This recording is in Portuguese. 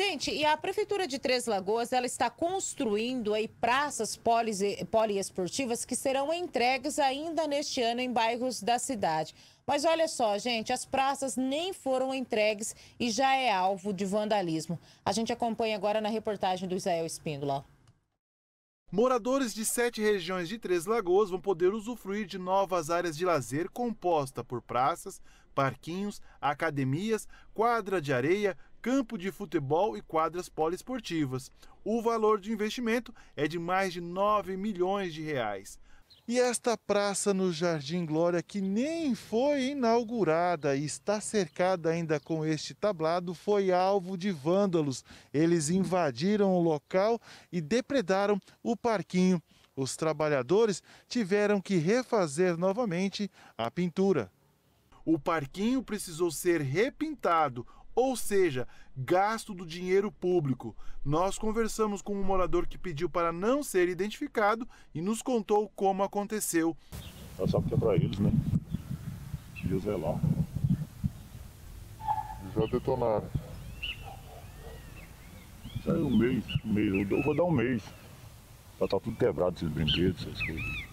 Gente, e a Prefeitura de Três Lagoas, ela está construindo aí praças poliesportivas que serão entregues ainda neste ano em bairros da cidade. Mas olha só, gente, as praças nem foram entregues e já é alvo de vandalismo. A gente acompanha agora na reportagem do Israel Espíndola. Moradores de sete regiões de Três Lagoas vão poder usufruir de novas áreas de lazer composta por praças, parquinhos, academias, quadra de areia, campo de futebol e quadras poliesportivas. O valor de investimento é de mais de 9 milhões de reais. E esta praça no Jardim Glória, que nem foi inaugurada e está cercada ainda com este tablado, foi alvo de vândalos. Eles invadiram o local e depredaram o parquinho. Os trabalhadores tiveram que refazer novamente a pintura. O parquinho precisou ser repintado, ou seja, gasto do dinheiro público. Nós conversamos com um morador que pediu para não ser identificado e nos contou como aconteceu. Eu sabe que é para eles, né? é lá. Já detonaram. Saiu é um mês, um mês. Eu vou dar um mês. Já tá tudo quebrado esses brinquedos, essas coisas.